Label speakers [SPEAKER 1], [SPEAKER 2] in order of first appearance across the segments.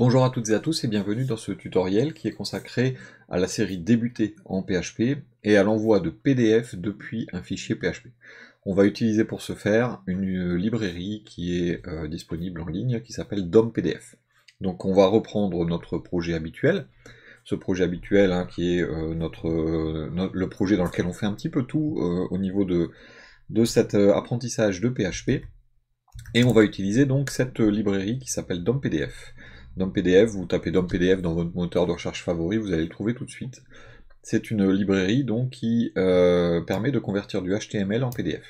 [SPEAKER 1] Bonjour à toutes et à tous et bienvenue dans ce tutoriel qui est consacré à la série débutée en PHP et à l'envoi de PDF depuis un fichier PHP. On va utiliser pour ce faire une librairie qui est euh, disponible en ligne qui s'appelle DOMPDF. Donc on va reprendre notre projet habituel, ce projet habituel hein, qui est euh, notre, euh, le projet dans lequel on fait un petit peu tout au niveau de, de cet apprentissage de PHP. Et on va utiliser donc cette librairie qui s'appelle DOMPDF. DOM PDF, vous tapez DOM PDF dans votre moteur de recherche favori, vous allez le trouver tout de suite. C'est une librairie donc qui euh, permet de convertir du HTML en PDF.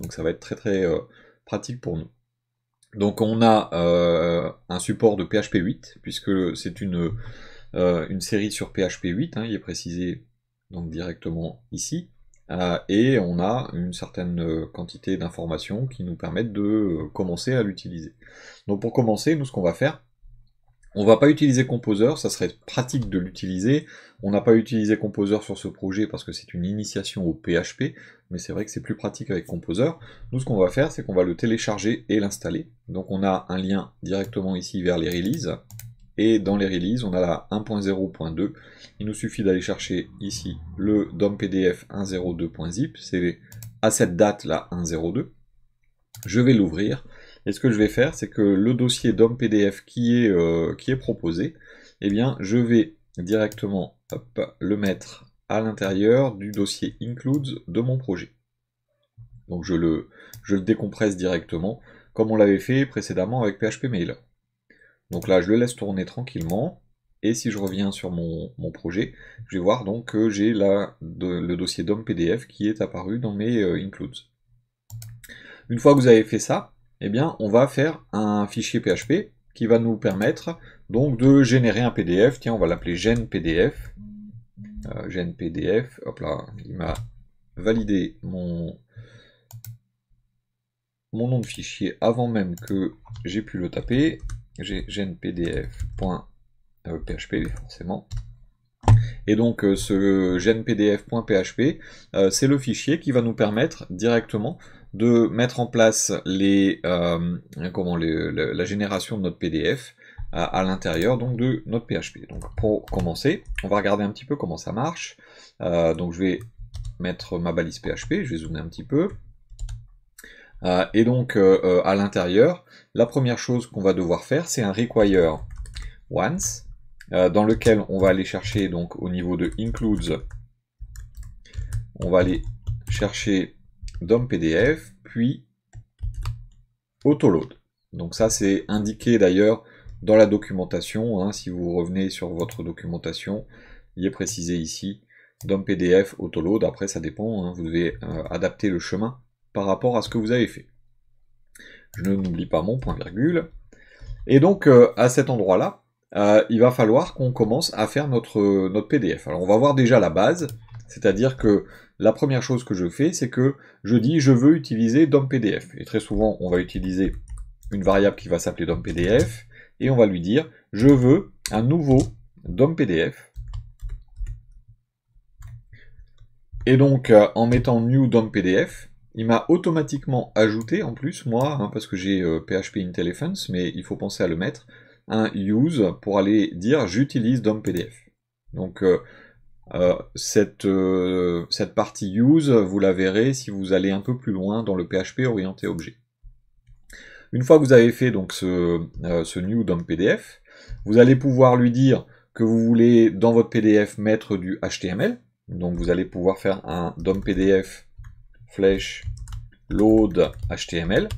[SPEAKER 1] Donc ça va être très très euh, pratique pour nous. Donc on a euh, un support de PHP 8, puisque c'est une, une série sur PHP 8, hein, il est précisé donc directement ici. et on a une certaine quantité d'informations qui nous permettent de commencer à l'utiliser. Donc pour commencer, nous ce qu'on va faire, on va pas utiliser Composer, ça serait pratique de l'utiliser. On n'a pas utilisé Composer sur ce projet parce que c'est une initiation au PHP, mais c'est vrai que c'est plus pratique avec Composer. Nous, ce qu'on va faire, c'est qu'on va le télécharger et l'installer. Donc on a un lien directement ici vers les releases. Et dans les releases, on a la 1.0.2. Il nous suffit d'aller chercher ici le DOM PDF 1.0.2.zip. C'est à cette date là 1.0.2. Je vais l'ouvrir et ce que je vais faire, c'est que le dossier DOM PDF qui est, euh, qui est proposé, eh bien, je vais directement le mettre à l'intérieur du dossier includes de mon projet. Donc je le, je le décompresse directement, comme on l'avait fait précédemment avec PHP Mail. Donc là, je le laisse tourner tranquillement. Et si je reviens sur mon, projet, je vais voir donc que j'ai le dossier DOM PDF qui est apparu dans mes euh, includes. Une fois que vous avez fait ça, eh bien, on va faire un fichier PHP qui va nous permettre donc de générer un PDF. Tiens, on va l'appeler genpdf. Euh, genpdf, hop là, il m'a validé mon, mon nom de fichier avant même que j'ai pu le taper. J'ai genpdf.php euh, forcément. Et donc euh, ce genpdf.php, euh, c'est le fichier qui va nous permettre directement de mettre en place les, euh, comment, la, génération de notre PDF à, l'intérieur donc de notre PHP. Donc pour commencer, on va regarder un petit peu comment ça marche. donc je vais mettre ma balise PHP, je vais zoomer un petit peu. et donc à l'intérieur, la première chose qu'on va devoir faire, c'est un require once. Euh, dans lequel on va aller chercher donc au niveau de includes, on va aller chercher DOM PDF, puis autoload. Donc ça c'est indiqué d'ailleurs dans la documentation, hein, si vous revenez sur votre documentation, il est précisé ici, DOM PDF, autoload, après ça dépend, hein, vous devez euh, adapter le chemin par rapport à ce que vous avez fait. Je n'oublie pas mon point virgule. Et donc euh, à cet endroit là, euh, il va falloir qu'on commence à faire notre, PDF. Alors on va voir déjà la base, c'est-à-dire que la première chose que je fais, c'est que je dis je veux utiliser DOM PDF. Et très souvent, on va utiliser une variable qui va s'appeler DOM PDF et on va lui dire je veux un nouveau DOM Et donc euh, en mettant new DOM PDF, il m'a automatiquement ajouté en plus moi, hein, parce que j'ai euh, PHP IntelliFence, mais il faut penser à le mettre, un use pour aller dire j'utilise DOM PDF. Donc euh, euh, cette, euh, cette partie use, vous la verrez si vous allez un peu plus loin dans le PHP orienté objet. Une fois que vous avez fait donc ce, ce new DOM PDF, vous allez pouvoir lui dire que vous voulez dans votre PDF mettre du HTML. Donc vous allez pouvoir faire un DOM PDF flèche load HTML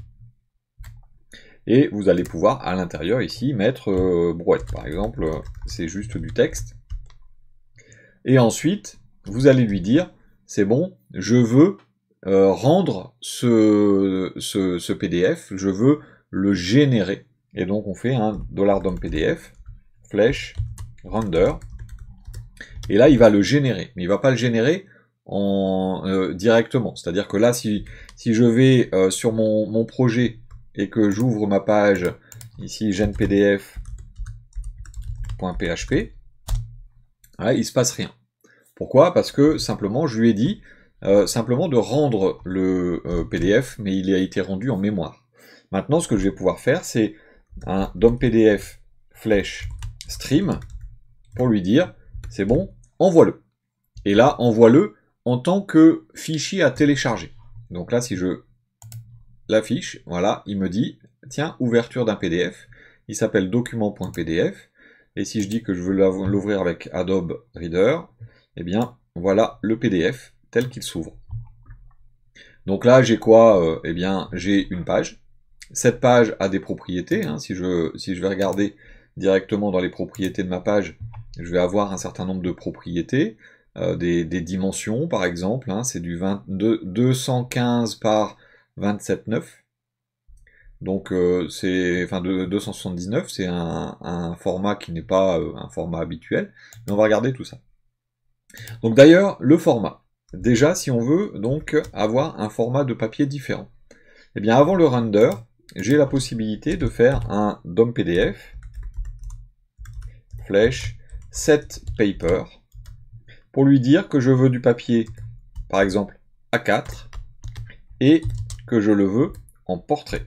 [SPEAKER 1] et vous allez pouvoir à l'intérieur ici mettre euh, brouette. Par exemple, euh, c'est juste du texte. Et ensuite, vous allez lui dire, c'est bon, je veux euh, rendre ce, ce, PDF, je veux le générer. Et donc on fait un $dom PDF, flèche, render. Et là, il va le générer. Mais il va pas le générer en, directement. C'est-à-dire que là, si, si je vais sur mon, mon projet et que j'ouvre ma page ici genpdf.php, il ne se passe rien. Pourquoi Parce que simplement je lui ai dit euh, simplement de rendre le euh, PDF, mais il a été rendu en mémoire. Maintenant, ce que je vais pouvoir faire, c'est un DOM PDF flèche stream pour lui dire c'est bon, envoie-le. Et là, envoie-le en tant que fichier à télécharger. Donc là, si je l'affiche voilà, il me dit, tiens, ouverture d'un PDF, il s'appelle document.pdf, et si je dis que je veux l'ouvrir avec Adobe Reader, eh bien, voilà le PDF tel qu'il s'ouvre. Donc là, j'ai quoi euh, Eh bien, j'ai une page. Cette page a des propriétés. Hein. Si, je, si je vais regarder directement dans les propriétés de ma page, je vais avoir un certain nombre de propriétés. Euh, des, dimensions, par exemple. Hein. C'est du 215 par 27,9. Donc euh, c'est enfin de 279, c'est un, format qui n'est pas euh, un format habituel, mais on va regarder tout ça. Donc d'ailleurs, le format. Déjà, si on veut donc avoir un format de papier différent, et eh bien avant le render, j'ai la possibilité de faire un DOM PDF flèche set paper pour lui dire que je veux du papier, par exemple A4 et que je le veux en portrait.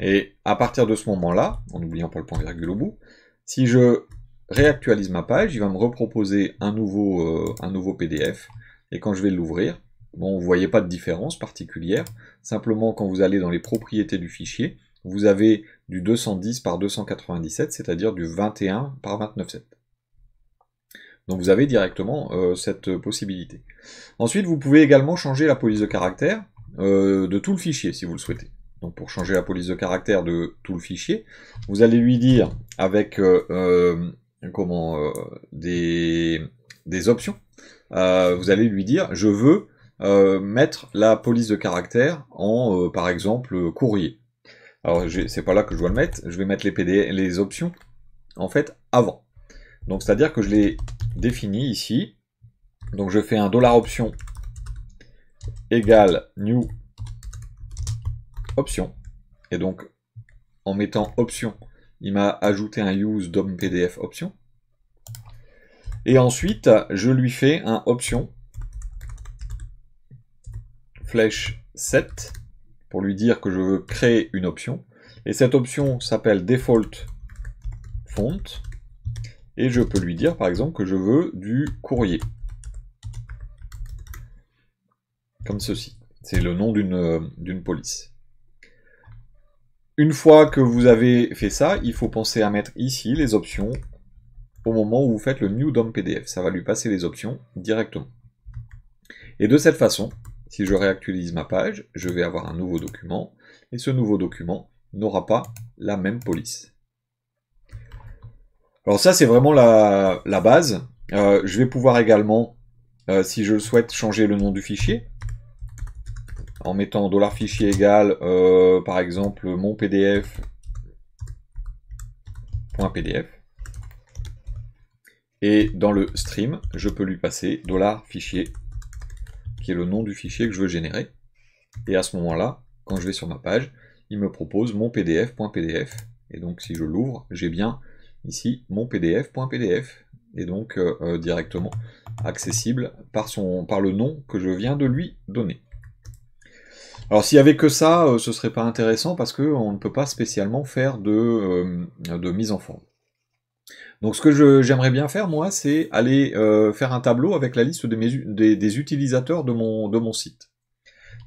[SPEAKER 1] Et à partir de ce moment-là, en n'oubliant pas le point virgule au bout, si je réactualise ma page, il va me reproposer un nouveau, euh, un nouveau PDF. Et quand je vais l'ouvrir, bon, vous voyez pas de différence particulière. Simplement, quand vous allez dans les propriétés du fichier, vous avez du 210 par 297, c'est-à-dire du 21 par 29,7. Donc vous avez directement euh, cette possibilité. Ensuite, vous pouvez également changer la police de caractère euh, de tout le fichier si vous le souhaitez. Donc pour changer la police de caractère de tout le fichier, vous allez lui dire avec euh, euh, comment des, options, vous allez lui dire je veux mettre la police de caractère en par exemple courrier. Alors c'est pas là que je dois le mettre, je vais mettre les, les options en fait avant. Donc c'est à dire que je l'ai défini ici donc je fais un dollar option égal new option. Et donc en mettant option, il m'a ajouté un use DOM PDF option. Et ensuite, je lui fais un option flèche 7 pour lui dire que je veux créer une option. Et cette option s'appelle default font. Et je peux lui dire par exemple que je veux du courrier comme ceci. C'est le nom euh, d'une police. Une fois que vous avez fait ça, il faut penser à mettre ici les options au moment où vous faites le new DOM PDF. Ça va lui passer les options directement. Et de cette façon, si je réactualise ma page, je vais avoir un nouveau document. Et ce nouveau document n'aura pas la même police. Alors ça, c'est vraiment la, base. Euh, je vais pouvoir également, euh, si je le souhaite, changer le nom du fichier en mettant dollar $fichier égal, euh, par exemple, mon PDF. .pdf. Et dans le stream, je peux lui passer dollar $fichier, qui est le nom du fichier que je veux générer. Et à ce moment-là, quand je vais sur ma page, il me propose mon pdf.pdf. Et donc si je l'ouvre, j'ai bien ici mon pdf.pdf. et donc euh, euh, directement accessible par, son, par le nom que je viens de lui donner. Alors s'il y avait que ça, ce euh, ce serait pas intéressant parce qu'on ne peut pas spécialement faire de, euh, de mise en forme. Donc ce que j'aimerais bien faire moi, c'est aller euh, faire un tableau avec la liste des, utilisateurs de mon, de mon site.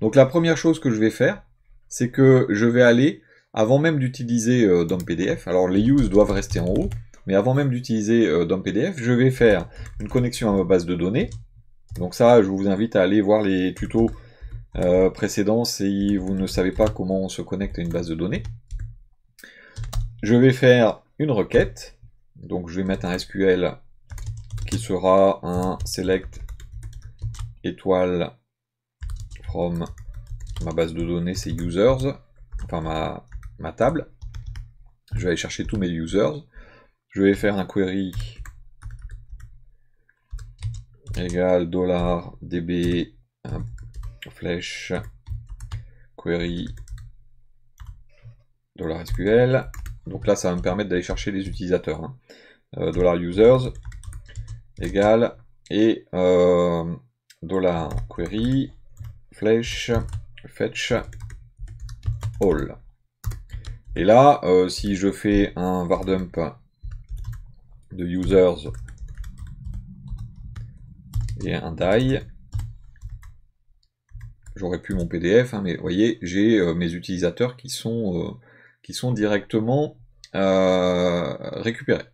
[SPEAKER 1] Donc la première chose que je vais faire, c'est que je vais aller, avant même d'utiliser DOM PDF, alors les use doivent rester en haut, mais avant même d'utiliser DOM PDF, je vais faire une connexion à ma base de données. Donc ça, je vous invite à aller voir les tutos euh, précédent si vous ne savez pas comment on se connecte à une base de données. Je vais faire une requête. Donc je vais mettre un SQL qui sera un select étoile from ma base de données c'est users, enfin ma, ma table. Je vais aller chercher tous mes users. Je vais faire un query égal dollar $db flèche query $SQL. Donc là, ça va me permettre d'aller chercher les utilisateurs. Hein. Euh, $users égal et euh, dollar $query flèche fetch all. Et là, euh, si je fais un var dump de users et un die, j'aurais pu mon PDF, hein, mais vous voyez, j'ai euh, mes utilisateurs qui sont, euh, qui sont directement euh, récupérés.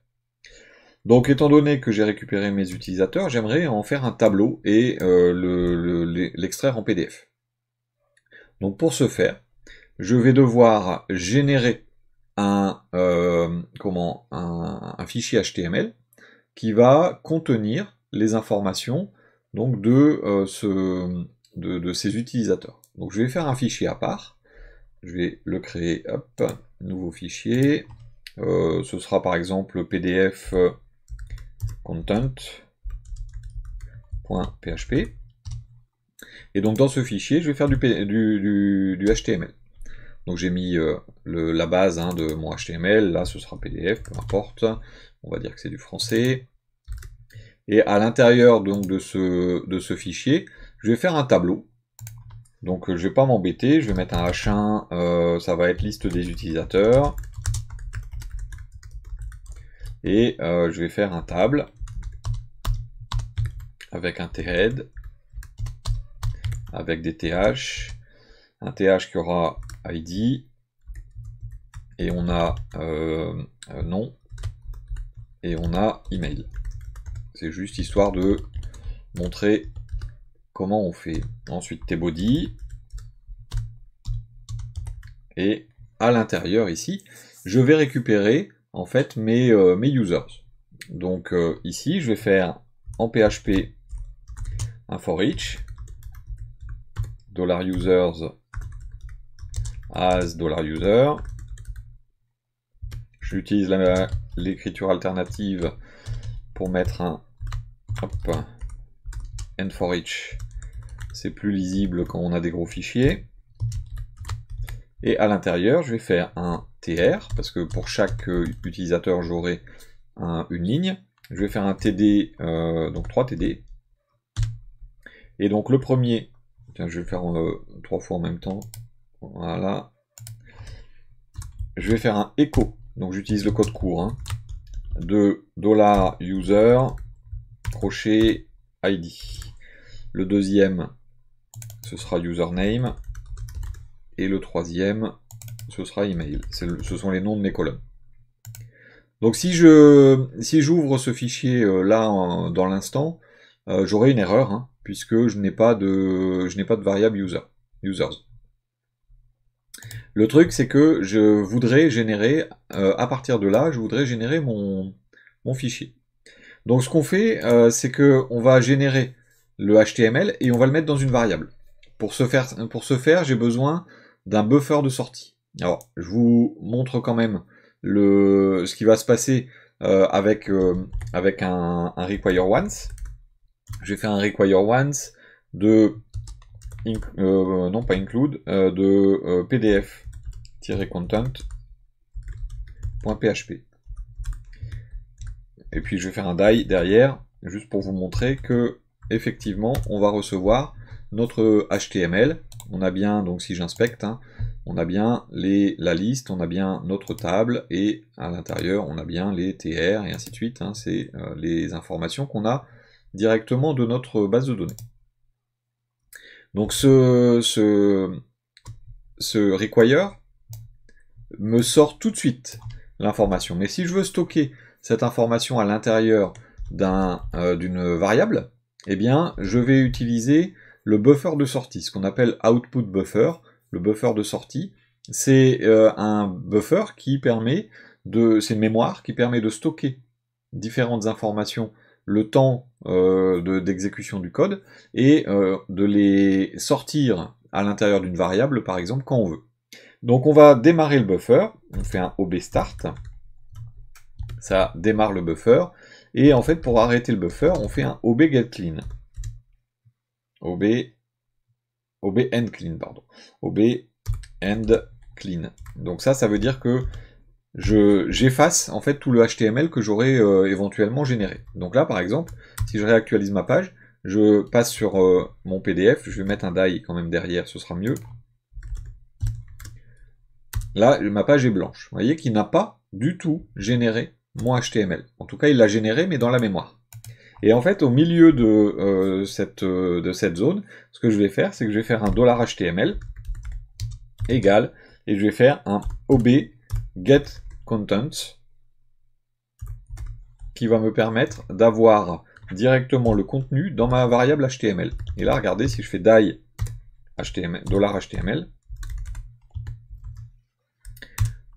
[SPEAKER 1] Donc étant donné que j'ai récupéré mes utilisateurs, j'aimerais en faire un tableau et l'extraire en PDF. Donc pour ce faire, je vais devoir générer un, comment, un, fichier HTML qui va contenir les informations donc de ce, de, ses utilisateurs. Donc je vais faire un fichier à part. Je vais le créer, hop, nouveau fichier. Euh, ce sera par exemple pdf euh, content.php. Et donc dans ce fichier, je vais faire du, HTML. Donc j'ai mis euh, la base hein, de mon HTML, là ce sera PDF, peu importe, on va dire que c'est du français. Et à l'intérieur donc de ce fichier, je vais faire un tableau. Donc euh, je vais pas m'embêter, je vais mettre un H1, euh, ça va être liste des utilisateurs. Et euh, je vais faire un table avec un thread, avec des th, un th qui aura id, et on a nom, et on a email. C'est juste histoire de montrer comment on fait Ensuite, tes body. Et à l'intérieur ici, je vais récupérer en fait mes, euh, users. Donc euh, ici, je vais faire en PHP un for each dollar users as dollar user. J'utilise l'écriture alternative pour mettre un hop, for each. C'est plus lisible quand on a des gros fichiers. Et à l'intérieur, je vais faire un TR, parce que pour chaque euh, utilisateur, j'aurai une ligne. Je vais faire un TD, euh, donc 3 TD. Et donc le premier, je vais faire euh, trois fois en même temps. Voilà. Je vais faire un écho. Donc j'utilise le code court. Hein, de $user crochet ID. Le deuxième, ce sera username. Et le troisième, ce sera email. ce sont les noms de mes colonnes. Donc si je si j'ouvre ce fichier euh, là dans l'instant, euh, j'aurai une erreur hein, puisque je n'ai pas de pas de variable user users. Le truc c'est que je voudrais générer euh, à partir de là, je voudrais générer mon, mon fichier. Donc ce qu'on fait c'est que on va générer le HTML et on va le mettre dans une variable. Pour ce faire, pour ce faire j'ai besoin d'un buffer de sortie. Alors, je vous montre quand même le, ce qui va se passer euh, avec, euh, avec un, require once. vais faire un require once de euh, non pas include de pdf-content.php. Et puis je vais faire un die derrière juste pour vous montrer que effectivement, on va recevoir notre HTML. On a bien, donc si j'inspecte, hein, on a bien la liste, on a bien notre table, et à l'intérieur, on a bien les TR, et ainsi de suite. Hein. C'est euh, les informations qu'on a directement de notre base de données. Donc ce, ce, require me sort tout de suite l'information. Mais si je veux stocker cette information à l'intérieur euh, d'une variable, eh bien, je vais utiliser le buffer de sortie, ce qu'on appelle output buffer. Le buffer de sortie, c'est euh, un buffer qui permet de, c'est une mémoire qui permet de stocker différentes informations le temps euh, d'exécution du code et euh, de les sortir à l'intérieur d'une variable, par exemple, quand on veut. Donc on va démarrer le buffer, on fait un ob start, ça démarre le buffer, et en fait, pour arrêter le buffer, on fait un OB get clean. OB, OB clean, pardon. OB end clean. Donc ça, ça veut dire que j'efface en fait tout le HTML que j'aurais euh, éventuellement généré. Donc là, par exemple, si je réactualise ma page, je passe sur euh, mon PDF, je vais mettre un die quand même derrière, ce sera mieux. Là, ma page est blanche. Vous voyez qu'il n'a pas du tout généré mon HTML. En tout cas, il l'a généré, mais dans la mémoire. Et en fait, au milieu de, euh, cette, euh, de cette zone, ce que je vais faire, c'est que je vais faire un $HTML égal, et je vais faire un ob get content qui va me permettre d'avoir directement le contenu dans ma variable HTML. Et là, regardez, si je fais die HTML, $HTML,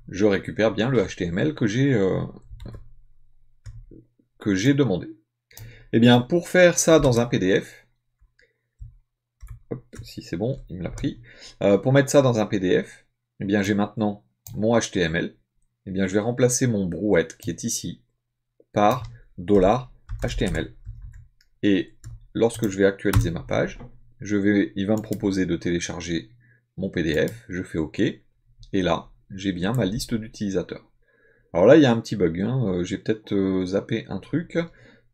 [SPEAKER 1] je récupère bien le HTML que j'ai euh, j'ai demandé. Eh bien, pour faire ça dans un PDF, si c'est bon, il me l'a pris, euh, pour mettre ça dans un PDF, eh bien, j'ai maintenant mon HTML, eh bien, je vais remplacer mon brouette qui est ici par $HTML. Et lorsque je vais actualiser ma page, je vais, il va me proposer de télécharger mon PDF, je fais OK, et là, j'ai bien ma liste d'utilisateurs. Alors là, il y a un petit bug. Hein. Euh, j'ai peut-être euh, zappé un truc.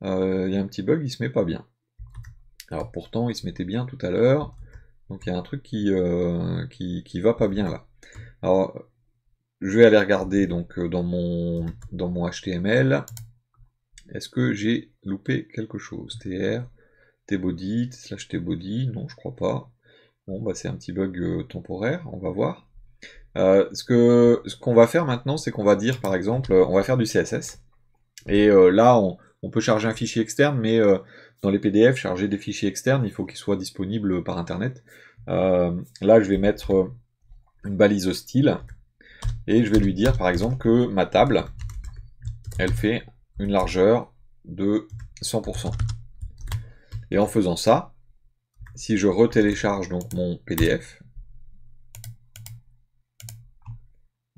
[SPEAKER 1] Euh, il y a un petit bug, il ne se met pas bien. Alors pourtant, il se mettait bien tout à l'heure. Donc il y a un truc qui, euh, qui, va pas bien là. Alors, je vais aller regarder donc dans mon, dans mon HTML. Est-ce que j'ai loupé quelque chose TR, tbody, slash tbody, non je crois pas. Bon bah c'est un petit bug temporaire, on va voir. Euh, ce qu'on va faire maintenant, c'est qu'on va dire, par exemple, euh, on va faire du CSS. Et euh, là, on, peut charger un fichier externe, mais dans les PDF, charger des fichiers externes, il faut qu'ils soient disponibles par Internet. là, je vais mettre une balise style, et je vais lui dire, par exemple, que ma table, elle fait une largeur de 100%. Et en faisant ça, si je retélécharge donc mon PDF,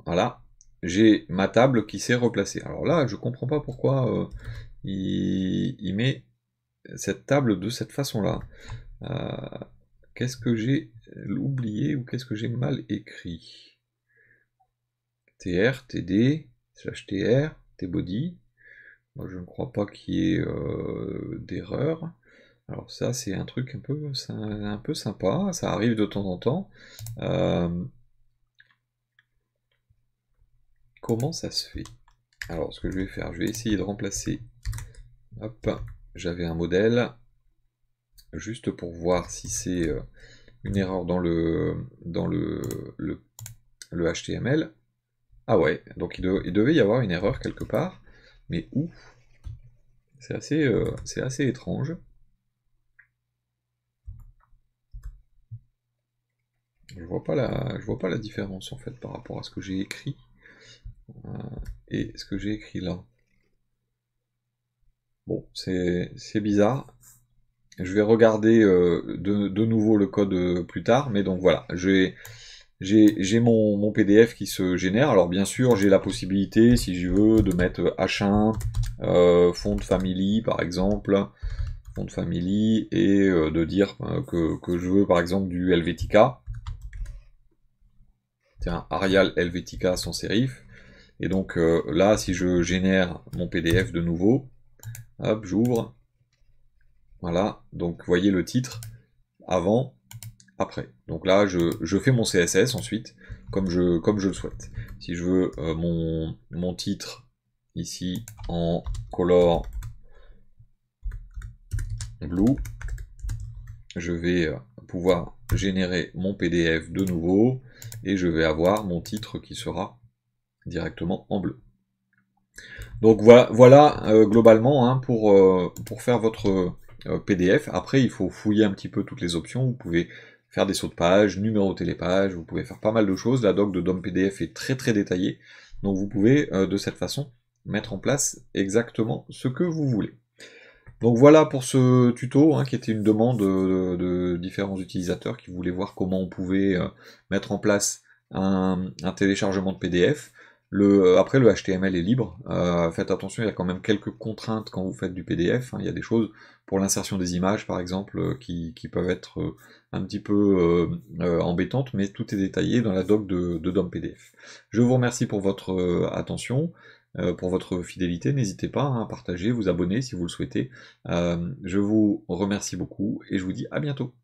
[SPEAKER 1] Voilà, j'ai ma table qui s'est replacée. Alors là, je ne comprends pas pourquoi euh, il, met cette table de cette façon-là. Euh, qu'est-ce que j'ai oublié ou qu'est-ce que j'ai mal écrit TR, TD, slash TR, TBody. Moi, je ne crois pas qu'il y ait euh, d'erreur. Alors ça, c'est un truc un peu, un peu sympa. Ça arrive de temps en temps. Comment ça se fait Alors, ce que je vais faire, je vais essayer de remplacer. Hop, j'avais un modèle juste pour voir si c'est euh, une erreur dans le dans le, le, HTML. Ah ouais, donc il, devait y avoir une erreur quelque part, mais où C'est assez euh, assez étrange. Je vois je vois pas la différence en fait par rapport à ce que j'ai écrit. Euh, et ce que j'ai écrit là. Bon, c'est bizarre. Je vais regarder euh, de, nouveau le code euh, plus tard, mais donc voilà, j'ai mon, mon, PDF qui se génère. Alors bien sûr, j'ai la possibilité, si je veux, de mettre H1, euh, font de family par exemple, fond de family, et de dire que, je veux par exemple du Helvetica. Tiens, Arial Helvetica sans serif et donc euh, là, si je génère mon PDF de nouveau, hop, j'ouvre. Voilà, donc vous voyez le titre avant, après. Donc là, je, fais mon CSS ensuite, comme je, comme je le souhaite. Si je veux euh, mon, mon titre ici en color blue, je vais euh, pouvoir générer mon PDF de nouveau et je vais avoir mon titre qui sera directement en bleu. Donc voilà, euh, globalement hein, pour, euh, pour, faire votre euh, PDF. Après, il faut fouiller un petit peu toutes les options. Vous pouvez faire des sauts de page, numéroter les pages, vous pouvez faire pas mal de choses. La doc de DOM PDF est très très détaillée. Donc vous pouvez de cette façon mettre en place exactement ce que vous voulez. Donc voilà pour ce tuto hein, qui était une demande de, différents utilisateurs qui voulaient voir comment on pouvait mettre en place un téléchargement de PDF après, le HTML est libre. Euh, faites attention, il y a quand même quelques contraintes quand vous faites du PDF. Hein. Il y a des choses pour l'insertion des images, par exemple, euh, qui, peuvent être euh, un petit peu euh, embêtantes, mais tout est détaillé dans la doc de, DOM PDF. Je vous remercie pour votre attention, pour votre fidélité. N'hésitez pas hein, à partager, vous abonner si vous le souhaitez. je vous remercie beaucoup et je vous dis à bientôt.